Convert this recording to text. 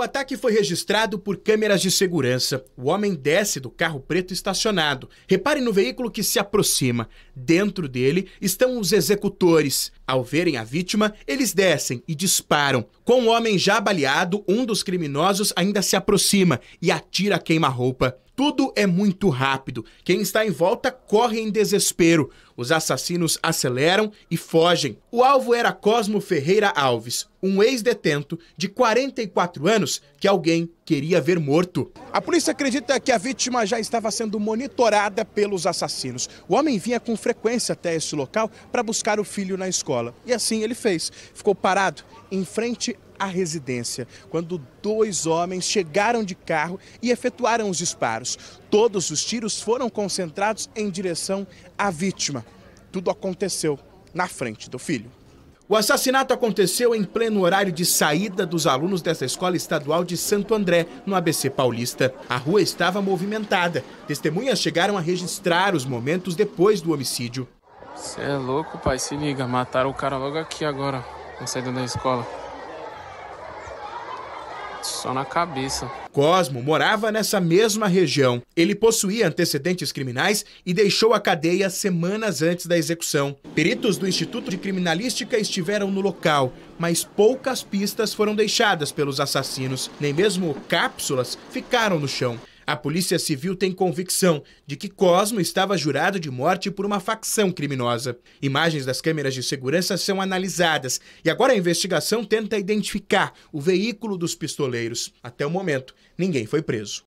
O ataque foi registrado por câmeras de segurança. O homem desce do carro preto estacionado. Repare no veículo que se aproxima. Dentro dele estão os executores. Ao verem a vítima, eles descem e disparam. Com o homem já baleado, um dos criminosos ainda se aproxima e atira queima-roupa. Tudo é muito rápido. Quem está em volta corre em desespero. Os assassinos aceleram e fogem. O alvo era Cosmo Ferreira Alves, um ex-detento de 44 anos que alguém queria ver morto. A polícia acredita que a vítima já estava sendo monitorada pelos assassinos. O homem vinha com frequência até esse local para buscar o filho na escola. E assim ele fez. Ficou parado em frente a residência, quando dois homens chegaram de carro e efetuaram os disparos. Todos os tiros foram concentrados em direção à vítima. Tudo aconteceu na frente do filho. O assassinato aconteceu em pleno horário de saída dos alunos dessa escola estadual de Santo André, no ABC Paulista. A rua estava movimentada. Testemunhas chegaram a registrar os momentos depois do homicídio. Você é louco, pai, se liga. Mataram o cara logo aqui agora, na saída da escola. Só na cabeça. Cosmo morava nessa mesma região. Ele possuía antecedentes criminais e deixou a cadeia semanas antes da execução. Peritos do Instituto de Criminalística estiveram no local, mas poucas pistas foram deixadas pelos assassinos. Nem mesmo cápsulas ficaram no chão. A Polícia Civil tem convicção de que Cosmo estava jurado de morte por uma facção criminosa. Imagens das câmeras de segurança são analisadas e agora a investigação tenta identificar o veículo dos pistoleiros. Até o momento, ninguém foi preso.